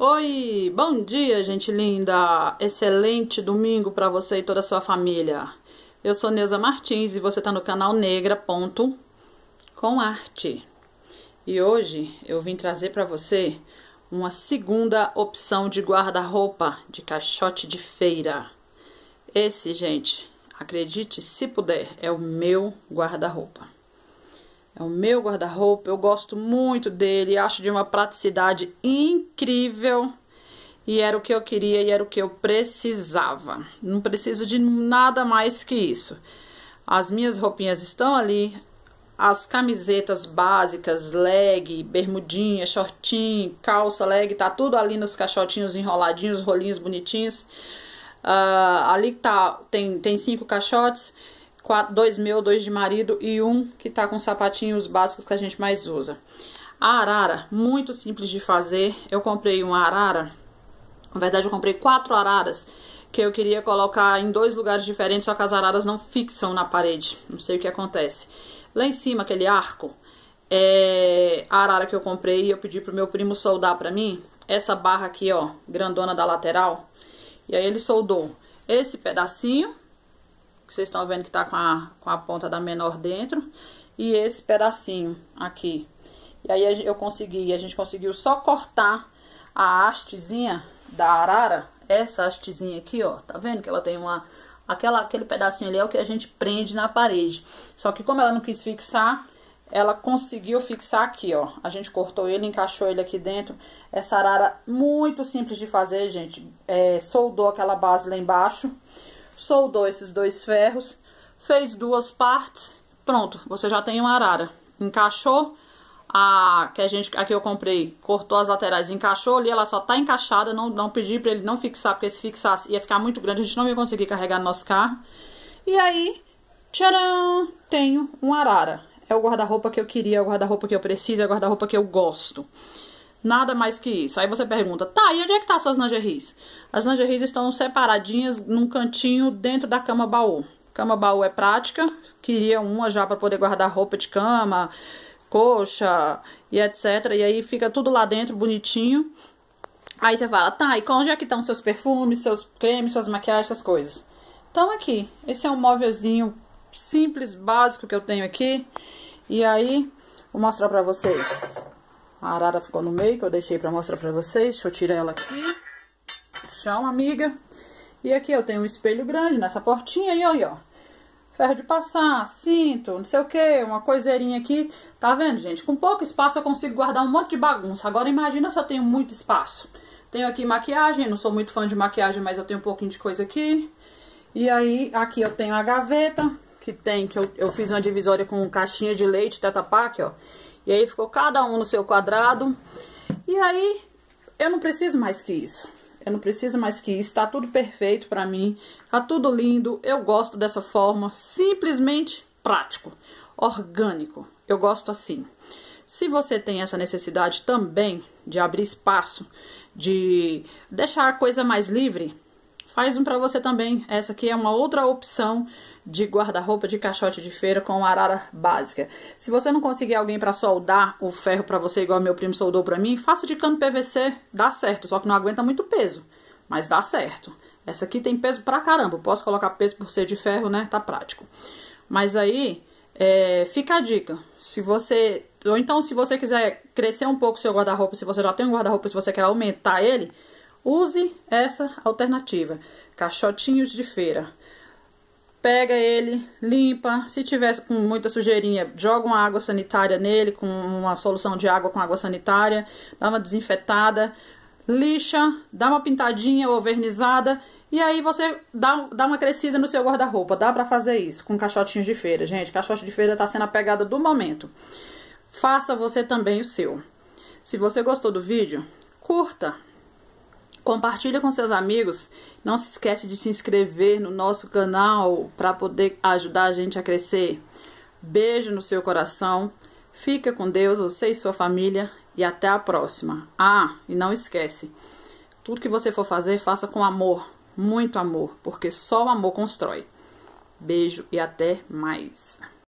Oi, bom dia, gente linda! Excelente domingo para você e toda a sua família. Eu sou Neuza Martins e você está no canal Negra. Ponto, com arte. E hoje eu vim trazer para você uma segunda opção de guarda-roupa de caixote de feira. Esse, gente, acredite se puder, é o meu guarda-roupa. É o meu guarda-roupa, eu gosto muito dele, acho de uma praticidade incrível. E era o que eu queria e era o que eu precisava. Não preciso de nada mais que isso. As minhas roupinhas estão ali, as camisetas básicas, leg, bermudinha, shortinho, calça, leg, tá tudo ali nos caixotinhos enroladinhos, rolinhos bonitinhos. Uh, ali tá, tem, tem cinco caixotes quatro, dois meu, dois de marido e um que tá com sapatinhos básicos que a gente mais usa. A arara, muito simples de fazer. Eu comprei uma arara, na verdade eu comprei quatro araras que eu queria colocar em dois lugares diferentes, só que as araras não fixam na parede. Não sei o que acontece. Lá em cima, aquele arco, é a arara que eu comprei e eu pedi pro meu primo soldar pra mim. Essa barra aqui, ó, grandona da lateral. E aí ele soldou esse pedacinho que vocês estão vendo que tá com a, com a ponta da menor dentro, e esse pedacinho aqui. E aí eu consegui, a gente conseguiu só cortar a hastezinha da arara, essa hastezinha aqui, ó, tá vendo que ela tem uma... Aquela, aquele pedacinho ali é o que a gente prende na parede. Só que como ela não quis fixar, ela conseguiu fixar aqui, ó. A gente cortou ele, encaixou ele aqui dentro. Essa arara muito simples de fazer, gente. É, soldou aquela base lá embaixo soldou esses dois ferros, fez duas partes, pronto, você já tem uma arara. Encaixou a que a gente aqui eu comprei, cortou as laterais, encaixou ali, ela só tá encaixada, não não pedi para ele não fixar, porque se fixasse ia ficar muito grande, a gente não ia conseguir carregar no nosso carro. E aí, tcharam, tenho uma arara. É o guarda-roupa que eu queria, é o guarda-roupa que eu preciso, é o guarda-roupa que eu gosto. Nada mais que isso. Aí você pergunta, tá, e onde é que tá suas lingeries? As lingeries estão separadinhas num cantinho dentro da cama baú. Cama baú é prática, queria uma já para poder guardar roupa de cama, coxa e etc. E aí fica tudo lá dentro, bonitinho. Aí você fala, tá, e onde é que estão seus perfumes, seus cremes, suas maquiagens, essas coisas? Então aqui, esse é um móvelzinho simples, básico que eu tenho aqui. E aí, vou mostrar pra vocês. A arara ficou no meio, que eu deixei pra mostrar pra vocês. Deixa eu tirar ela aqui. Chão, amiga. E aqui eu tenho um espelho grande nessa portinha. E aí, ó. Ferro de passar, cinto, não sei o que, uma coiseirinha aqui. Tá vendo, gente? Com pouco espaço eu consigo guardar um monte de bagunça. Agora imagina se eu tenho muito espaço. Tenho aqui maquiagem, não sou muito fã de maquiagem, mas eu tenho um pouquinho de coisa aqui. E aí, aqui eu tenho a gaveta, que tem, que eu, eu fiz uma divisória com caixinha de leite, tetapaque, ó. E aí ficou cada um no seu quadrado. E aí eu não preciso mais que isso. Eu não preciso mais que isso. Tá tudo perfeito para mim. Tá tudo lindo. Eu gosto dessa forma. Simplesmente prático, orgânico. Eu gosto assim. Se você tem essa necessidade também de abrir espaço, de deixar a coisa mais livre, Faz um para você também. Essa aqui é uma outra opção de guarda-roupa de caixote de feira com arara básica. Se você não conseguir alguém para soldar o ferro para você igual meu primo soldou para mim, faça de cano PVC, dá certo, só que não aguenta muito peso, mas dá certo. Essa aqui tem peso pra caramba, posso colocar peso por ser de ferro, né? Tá prático. Mas aí, é, fica a dica. Se você. Ou então, se você quiser crescer um pouco seu guarda-roupa, se você já tem um guarda-roupa, se você quer aumentar ele, Use essa alternativa. Caixotinhos de feira. Pega ele, limpa. Se tiver com muita sujeirinha, joga uma água sanitária nele, com uma solução de água com água sanitária, dá uma desinfetada, lixa, dá uma pintadinha ou vernizada e aí você dá, dá uma crescida no seu guarda-roupa. Dá para fazer isso com caixotinhos de feira, gente. Caixote de feira tá sendo a pegada do momento. Faça você também o seu. Se você gostou do vídeo, curta, Compartilha com seus amigos. Não se esquece de se inscrever no nosso canal para poder ajudar a gente a crescer. Beijo no seu coração. Fica com Deus, você e sua família e até a próxima. Ah, e não esquece. Tudo que você for fazer, faça com amor, muito amor, porque só o amor constrói. Beijo e até mais.